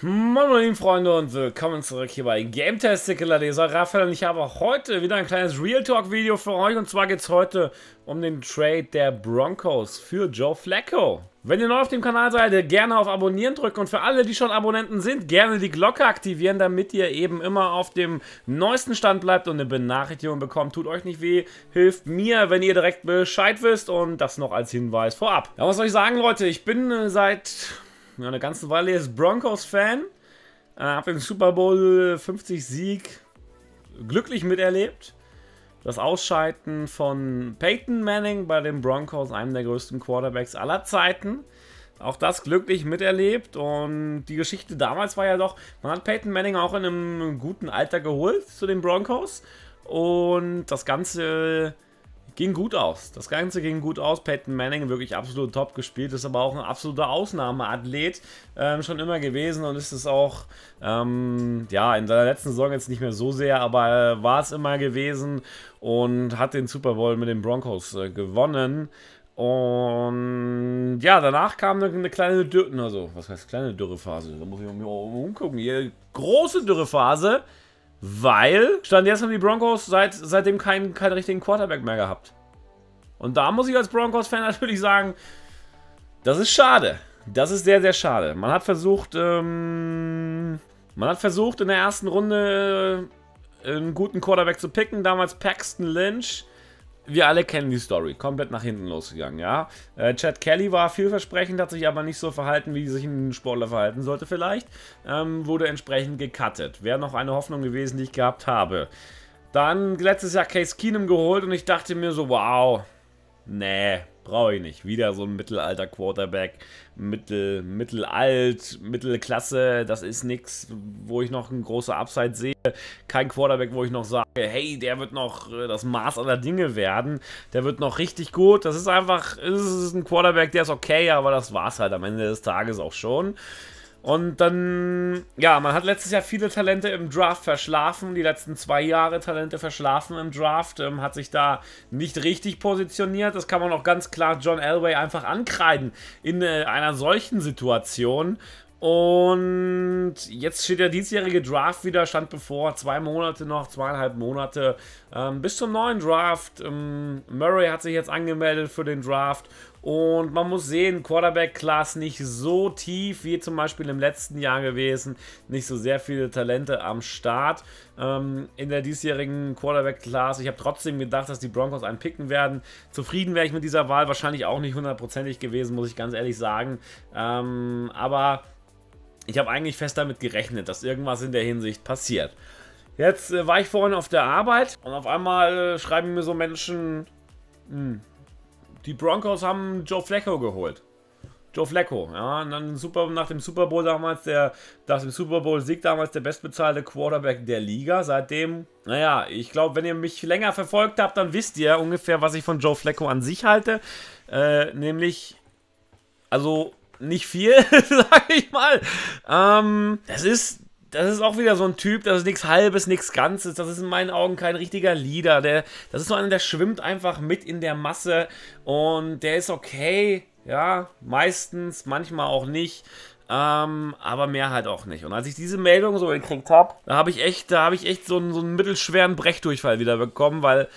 Moin meine lieben Freunde und willkommen zurück hier bei Dieser Raphael und ich habe heute wieder ein kleines Real Talk Video für euch und zwar geht es heute um den Trade der Broncos für Joe Flacco. Wenn ihr neu auf dem Kanal seid, gerne auf Abonnieren drücken und für alle, die schon Abonnenten sind, gerne die Glocke aktivieren, damit ihr eben immer auf dem neuesten Stand bleibt und eine Benachrichtigung bekommt. Tut euch nicht weh, hilft mir, wenn ihr direkt Bescheid wisst und das noch als Hinweis vorab. Ja, was soll ich sagen, Leute? Ich bin äh, seit ja, einer ganzen Weile jetzt Broncos-Fan, äh, hab den Super Bowl 50 Sieg glücklich miterlebt. Das Ausscheiden von Peyton Manning bei den Broncos, einem der größten Quarterbacks aller Zeiten. Auch das glücklich miterlebt und die Geschichte damals war ja doch, man hat Peyton Manning auch in einem guten Alter geholt zu den Broncos und das Ganze ging gut aus. Das Ganze ging gut aus. Peyton Manning wirklich absolut top gespielt, ist aber auch ein absoluter Ausnahmeathlet ähm, schon immer gewesen und ist es auch, ähm, ja, in seiner letzten Saison jetzt nicht mehr so sehr, aber äh, war es immer gewesen und hat den Super Bowl mit den Broncos äh, gewonnen. Und ja, danach kam eine, kleine Dürre, also was heißt kleine Dürrephase? Da muss ich mich umgucken. Hier große Dürrephase. Weil, stand jetzt haben die Broncos seit, seitdem keinen, keinen richtigen Quarterback mehr gehabt. Und da muss ich als Broncos-Fan natürlich sagen, das ist schade. Das ist sehr, sehr schade. Man hat versucht, ähm, man hat versucht in der ersten Runde äh, einen guten Quarterback zu picken. Damals Paxton Lynch wir alle kennen die Story. Komplett nach hinten losgegangen, ja. Äh, Chad Kelly war vielversprechend, hat sich aber nicht so verhalten, wie sich ein Sportler verhalten sollte vielleicht. Ähm, wurde entsprechend gecuttet. Wäre noch eine Hoffnung gewesen, die ich gehabt habe. Dann letztes Jahr Case Keenum geholt und ich dachte mir so, wow, nee, brauche ich nicht. Wieder so ein Mittelalter-Quarterback, mittel, mittelalt, Mittelklasse, das ist nichts, wo ich noch ein großer Upside sehe. Kein Quarterback, wo ich noch sage, hey, der wird noch äh, das Maß aller Dinge werden, der wird noch richtig gut. Das ist einfach, es ist ein Quarterback, der ist okay, aber das war es halt am Ende des Tages auch schon. Und dann, ja, man hat letztes Jahr viele Talente im Draft verschlafen, die letzten zwei Jahre Talente verschlafen im Draft, ähm, hat sich da nicht richtig positioniert. Das kann man auch ganz klar John Elway einfach ankreiden in äh, einer solchen Situation. Und jetzt steht der diesjährige Draft wieder, stand bevor, zwei Monate noch, zweieinhalb Monate ähm, bis zum neuen Draft. Ähm, Murray hat sich jetzt angemeldet für den Draft und man muss sehen, Quarterback-Class nicht so tief wie zum Beispiel im letzten Jahr gewesen. Nicht so sehr viele Talente am Start. Ähm, in der diesjährigen Quarterback-Class. Ich habe trotzdem gedacht, dass die Broncos einen picken werden. Zufrieden wäre ich mit dieser Wahl wahrscheinlich auch nicht hundertprozentig gewesen, muss ich ganz ehrlich sagen. Ähm, aber ich habe eigentlich fest damit gerechnet, dass irgendwas in der Hinsicht passiert. Jetzt äh, war ich vorhin auf der Arbeit und auf einmal äh, schreiben mir so Menschen, mh, hm, die Broncos haben Joe Flacco geholt. Joe Flacco, ja, und dann super, nach dem Super Bowl damals, der, nach dem Super Bowl-Sieg damals der bestbezahlte Quarterback der Liga. Seitdem, naja, ich glaube, wenn ihr mich länger verfolgt habt, dann wisst ihr ungefähr, was ich von Joe Flacco an sich halte. Äh, nämlich, also nicht viel, sag ich mal. Ähm, das ist das ist auch wieder so ein Typ, das ist nichts Halbes, nichts Ganzes. Das ist in meinen Augen kein richtiger Leader. Der, das ist so einer, der schwimmt einfach mit in der Masse und der ist okay. Ja, meistens, manchmal auch nicht. Ähm, aber mehr halt auch nicht. Und als ich diese Meldung so gekriegt habe, da habe ich echt, da habe ich echt so einen, so einen mittelschweren Brechdurchfall wieder bekommen, weil.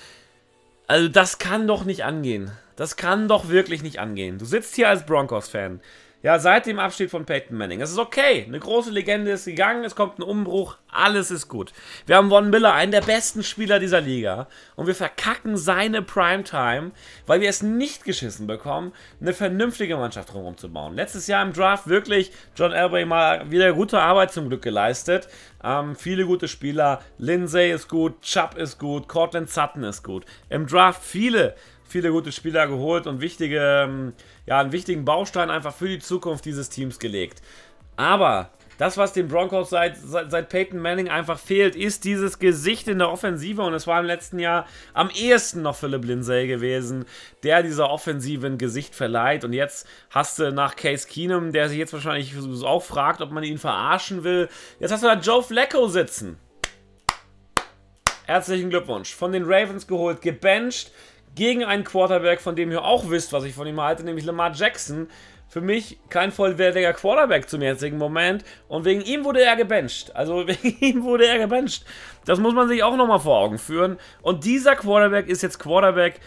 Also, das kann doch nicht angehen. Das kann doch wirklich nicht angehen. Du sitzt hier als Broncos-Fan. Ja, seit dem Abschied von Peyton Manning. Es ist okay. Eine große Legende ist gegangen, es kommt ein Umbruch, alles ist gut. Wir haben Von Miller, einen der besten Spieler dieser Liga. Und wir verkacken seine Primetime, weil wir es nicht geschissen bekommen, eine vernünftige Mannschaft drumherum zu bauen. Letztes Jahr im Draft wirklich John Elway mal wieder gute Arbeit zum Glück geleistet. Ähm, viele gute Spieler. Lindsay ist gut, Chubb ist gut, Cortland Sutton ist gut. Im Draft viele viele gute Spieler geholt und wichtige, ähm, ja, einen wichtigen Baustein einfach für die Zukunft dieses Teams gelegt. Aber das, was den Broncos seit, seit, seit, Peyton Manning einfach fehlt, ist dieses Gesicht in der Offensive. Und es war im letzten Jahr am ehesten noch Philip Lindsay gewesen, der dieser Offensive ein Gesicht verleiht. Und jetzt hast du nach Case Keenum, der sich jetzt wahrscheinlich auch fragt, ob man ihn verarschen will. Jetzt hast du da Joe Flacco sitzen. Herzlichen Glückwunsch. Von den Ravens geholt, gebencht gegen einen Quarterback, von dem ihr auch wisst, was ich von ihm halte, nämlich Lamar Jackson. Für mich kein vollwertiger Quarterback zum jetzigen Moment. Und wegen ihm wurde er gebencht. Also wegen ihm wurde er gebencht. Das muss man sich auch nochmal vor Augen führen. Und dieser Quarterback ist jetzt Quarterback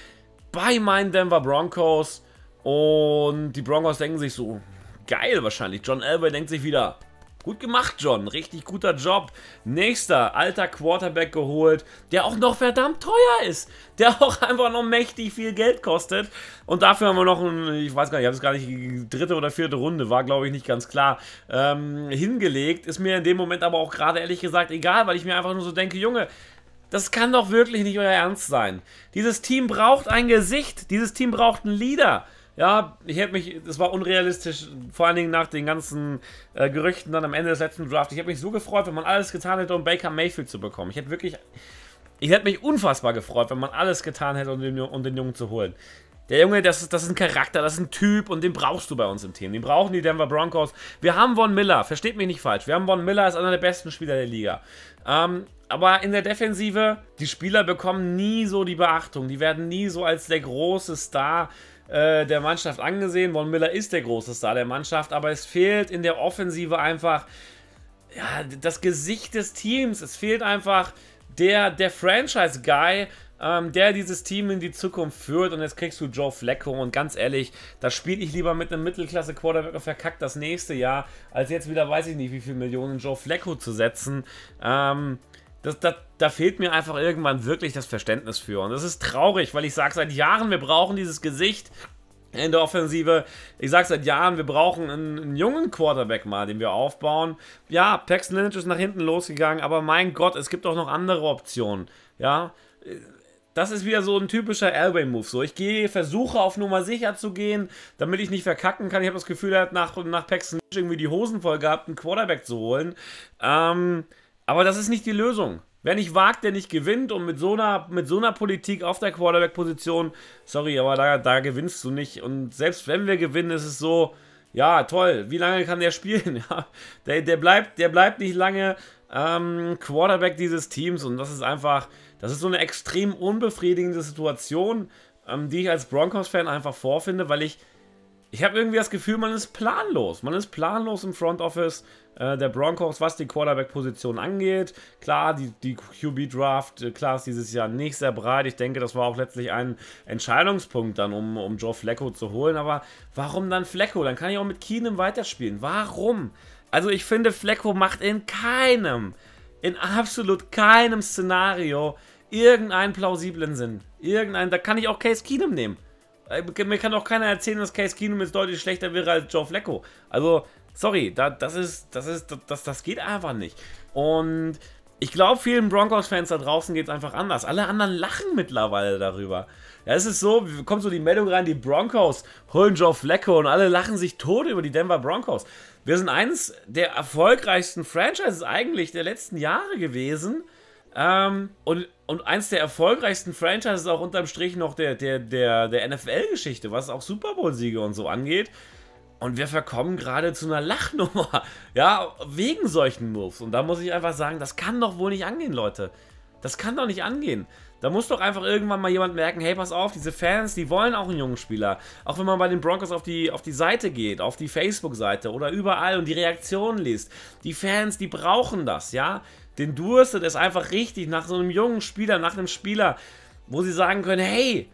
bei meinen Denver Broncos. Und die Broncos denken sich so, geil wahrscheinlich. John Elway denkt sich wieder, Gut gemacht, John. Richtig guter Job. Nächster, alter Quarterback geholt, der auch noch verdammt teuer ist. Der auch einfach noch mächtig viel Geld kostet. Und dafür haben wir noch einen, ich weiß gar nicht, ich habe es gar nicht, dritte oder vierte Runde, war glaube ich nicht ganz klar, ähm, hingelegt. Ist mir in dem Moment aber auch gerade ehrlich gesagt egal, weil ich mir einfach nur so denke, Junge, das kann doch wirklich nicht euer Ernst sein. Dieses Team braucht ein Gesicht. Dieses Team braucht einen Leader ja, ich hätte mich, das war unrealistisch, vor allen Dingen nach den ganzen äh, Gerüchten dann am Ende des letzten Drafts. Ich hätte mich so gefreut, wenn man alles getan hätte, um Baker Mayfield zu bekommen. Ich hätte wirklich, ich hätte mich unfassbar gefreut, wenn man alles getan hätte, um den, um den Jungen zu holen. Der Junge, das ist, das ist ein Charakter, das ist ein Typ und den brauchst du bei uns im Team. Den brauchen die Denver Broncos. Wir haben Von Miller, versteht mich nicht falsch. Wir haben Von Miller, als einer der besten Spieler der Liga. Ähm, aber in der Defensive, die Spieler bekommen nie so die Beachtung. Die werden nie so als der große Star äh, der Mannschaft angesehen. Von Miller ist der große Star der Mannschaft, aber es fehlt in der Offensive einfach ja, das Gesicht des Teams. Es fehlt einfach der, der Franchise-Guy, ähm, der dieses Team in die Zukunft führt. Und jetzt kriegst du Joe Flecko. Und ganz ehrlich, da spiele ich lieber mit einem Mittelklasse-Quarterback und verkackt das nächste Jahr, als jetzt wieder weiß ich nicht, wie viele Millionen Joe Flecko zu setzen. Ähm, das, das, da fehlt mir einfach irgendwann wirklich das Verständnis für. Und das ist traurig, weil ich sage seit Jahren, wir brauchen dieses Gesicht in der Offensive. Ich sage seit Jahren, wir brauchen einen, einen, jungen Quarterback mal, den wir aufbauen. Ja, Paxton Lynch ist nach hinten losgegangen, aber mein Gott, es gibt auch noch andere Optionen. Ja, das ist wieder so ein typischer Elway-Move. So, ich gehe, versuche auf Nummer sicher zu gehen, damit ich nicht verkacken kann. Ich habe das Gefühl, er hat nach, nach Paxton Lynch irgendwie die Hosen voll gehabt, einen Quarterback zu holen. Ähm aber das ist nicht die Lösung. Wer nicht wagt, der nicht gewinnt. Und mit so einer, mit so einer Politik auf der Quarterback-Position, sorry, aber da, da gewinnst du nicht. Und selbst wenn wir gewinnen, ist es so, ja, toll, wie lange kann der spielen? Ja, der, der, bleibt, der bleibt nicht lange ähm, Quarterback dieses Teams. Und das ist einfach, das ist so eine extrem unbefriedigende Situation, ähm, die ich als Broncos-Fan einfach vorfinde, weil ich ich habe irgendwie das Gefühl, man ist planlos. Man ist planlos im Front Office äh, der Broncos, was die Quarterback-Position angeht. Klar, die, die qb draft äh, ist dieses Jahr nicht sehr breit. Ich denke, das war auch letztlich ein Entscheidungspunkt dann, um, um Joe Flecko zu holen. Aber warum dann Flecko? Dann kann ich auch mit Keenum weiterspielen. Warum? Also ich finde, Flecko macht in keinem, in absolut keinem Szenario irgendeinen plausiblen Sinn. Irgendeinen, da kann ich auch Case Keenum nehmen. Äh, mir kann auch keiner erzählen, dass Case Keenum jetzt deutlich schlechter wäre als Joe Flacco. Also, sorry, da, das ist, das ist, das, das geht einfach nicht. Und ich glaube, vielen Broncos-Fans da draußen geht es einfach anders. Alle anderen lachen mittlerweile darüber. Ja, es ist so, kommt so die Meldung rein, die Broncos holen Joe Flacco und alle lachen sich tot über die Denver Broncos. Wir sind eines der erfolgreichsten Franchises eigentlich der letzten Jahre gewesen. Ähm, und, und eins der erfolgreichsten Franchises auch unterm Strich noch der, der, der, der NFL-Geschichte, was auch Super Bowl-Siege und so angeht. Und wir verkommen gerade zu einer Lachnummer. Ja, wegen solchen Moves. Und da muss ich einfach sagen, das kann doch wohl nicht angehen, Leute. Das kann doch nicht angehen. Da muss doch einfach irgendwann mal jemand merken, hey, pass auf, diese Fans, die wollen auch einen jungen Spieler. Auch wenn man bei den Broncos auf die, auf die Seite geht, auf die Facebook-Seite oder überall und die Reaktionen liest. Die Fans, die brauchen das, ja. Den durstet es einfach richtig nach so einem jungen Spieler, nach einem Spieler, wo sie sagen können, hey,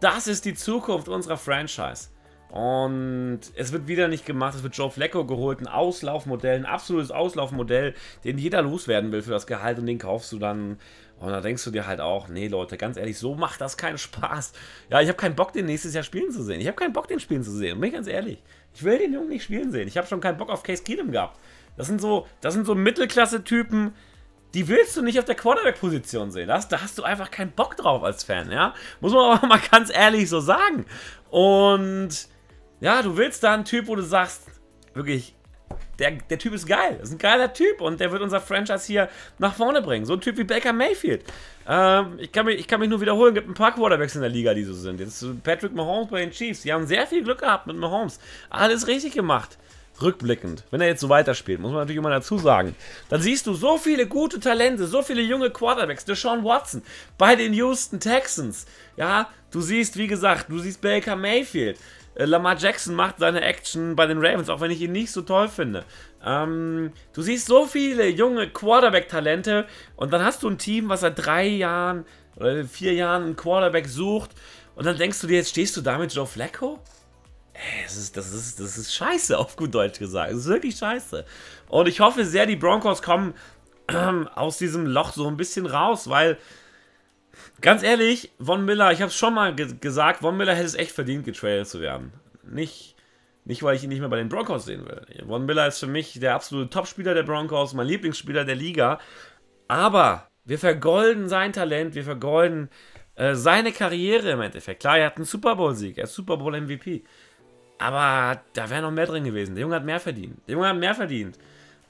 das ist die Zukunft unserer Franchise. Und es wird wieder nicht gemacht. Es wird Joe Flecko geholt, ein Auslaufmodell, ein absolutes Auslaufmodell, den jeder loswerden will für das Gehalt und den kaufst du dann. Und da denkst du dir halt auch, nee Leute, ganz ehrlich, so macht das keinen Spaß. Ja, ich habe keinen Bock, den nächstes Jahr spielen zu sehen. Ich habe keinen Bock, den spielen zu sehen. Bin ich ganz ehrlich. Ich will den Jungen nicht spielen sehen. Ich habe schon keinen Bock auf Case Keenum gehabt. Das sind so, das sind so Mittelklasse-Typen, die willst du nicht auf der Quarterback-Position sehen. Das, da hast du einfach keinen Bock drauf als Fan, ja? Muss man aber mal ganz ehrlich so sagen. Und ja, du willst da einen Typ, wo du sagst, wirklich, der, der Typ ist geil. Das ist ein geiler Typ und der wird unser Franchise hier nach vorne bringen. So ein Typ wie Baker Mayfield. Ähm, ich, kann mich, ich kann mich nur wiederholen, gibt ein paar Quarterbacks in der Liga, die so sind. Jetzt Patrick Mahomes bei den Chiefs. Die haben sehr viel Glück gehabt mit Mahomes. Alles richtig gemacht rückblickend, wenn er jetzt so weiterspielt, muss man natürlich immer dazu sagen, dann siehst du so viele gute Talente, so viele junge Quarterbacks, Deshaun Watson bei den Houston Texans, ja, du siehst, wie gesagt, du siehst Baker Mayfield, äh, Lamar Jackson macht seine Action bei den Ravens, auch wenn ich ihn nicht so toll finde. Ähm, du siehst so viele junge Quarterback-Talente und dann hast du ein Team, was seit drei Jahren oder vier Jahren einen Quarterback sucht und dann denkst du dir, jetzt stehst du da mit Joe Flacco? Das ist, das, ist, das ist scheiße, auf gut Deutsch gesagt. Das ist wirklich scheiße. Und ich hoffe sehr, die Broncos kommen ähm, aus diesem Loch so ein bisschen raus, weil, ganz ehrlich, Von Miller, ich habe es schon mal ge gesagt, Von Miller hätte es echt verdient, getradet zu werden. Nicht, nicht, weil ich ihn nicht mehr bei den Broncos sehen will. Von Miller ist für mich der absolute Topspieler der Broncos, mein Lieblingsspieler der Liga. Aber wir vergolden sein Talent, wir vergolden äh, seine Karriere im Endeffekt. Klar, er hat einen Super Bowl-Sieg, er ist Super Bowl-MVP. Aber da wäre noch mehr drin gewesen. Der Junge hat mehr verdient. Der Junge hat mehr verdient.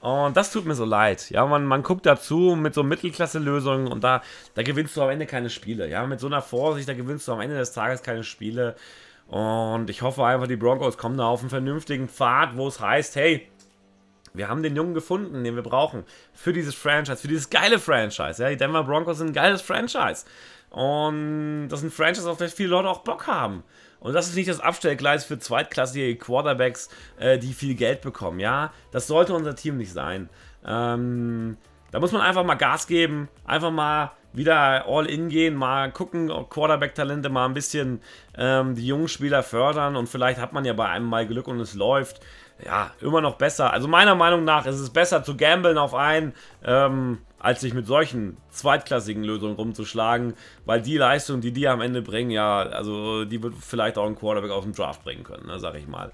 Und das tut mir so leid. Ja, man, man guckt dazu mit so Mittelklasse-Lösungen und da, da gewinnst du am Ende keine Spiele. Ja, mit so einer Vorsicht, da gewinnst du am Ende des Tages keine Spiele. Und ich hoffe einfach, die Broncos kommen da auf einen vernünftigen Pfad, wo es heißt, hey, wir haben den Jungen gefunden, den wir brauchen. Für dieses Franchise, für dieses geile Franchise. Ja, die Denver Broncos sind ein geiles Franchise. Und das ist ein Franchise, auf das viele Leute auch Bock haben. Und das ist nicht das Abstellgleis für zweitklassige Quarterbacks, äh, die viel Geld bekommen. Ja, das sollte unser Team nicht sein. Ähm, da muss man einfach mal Gas geben, einfach mal wieder all in gehen, mal gucken, Quarterback-Talente mal ein bisschen ähm, die jungen Spieler fördern und vielleicht hat man ja bei einem mal Glück und es läuft. Ja, immer noch besser. Also meiner Meinung nach ist es besser zu gamblen auf einen. Ähm, als sich mit solchen zweitklassigen Lösungen rumzuschlagen, weil die Leistung, die die am Ende bringen, ja, also die wird vielleicht auch ein Quarterback aus dem Draft bringen können, ne, sag ich mal.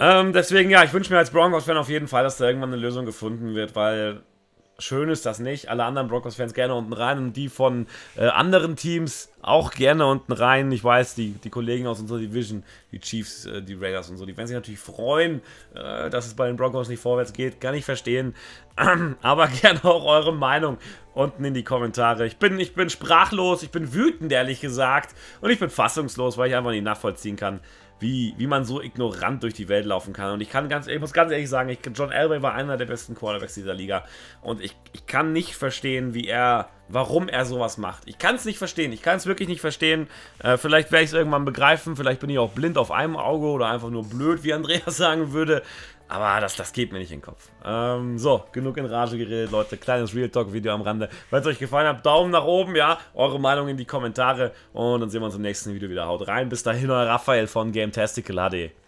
Ähm, deswegen, ja, ich wünsche mir als Broncos-Fan auf jeden Fall, dass da irgendwann eine Lösung gefunden wird, weil schön ist das nicht. Alle anderen Broncos-Fans gerne unten rein und die von äh, anderen Teams auch gerne unten rein. Ich weiß, die, die Kollegen aus unserer Division, die Chiefs, äh, die Raiders und so, die werden sich natürlich freuen, äh, dass es bei den Broncos nicht vorwärts geht. Kann ich verstehen. Aber gerne auch eure Meinung unten in die Kommentare. Ich bin, ich bin sprachlos, ich bin wütend, ehrlich gesagt. Und ich bin fassungslos, weil ich einfach nicht nachvollziehen kann, wie, wie man so ignorant durch die Welt laufen kann. Und ich kann ganz, ich muss ganz ehrlich sagen, ich, John Elway war einer der besten Quarterbacks dieser Liga. Und ich, ich kann nicht verstehen, wie er, warum er sowas macht. Ich kann es nicht verstehen. Ich kann es wirklich nicht verstehen. Äh, vielleicht werde ich es irgendwann begreifen. Vielleicht bin ich auch blind auf einem Auge oder einfach nur blöd, wie Andreas sagen würde. Aber das, das geht mir nicht in den Kopf. Ähm, so, genug in Rage geredet, Leute. Kleines Real Talk-Video am Rande. Wenn es euch gefallen hat, Daumen nach oben, ja. Eure Meinung in die Kommentare. Und dann sehen wir uns im nächsten Video wieder. Haut rein. Bis dahin, euer Raphael von Game Testicle HD.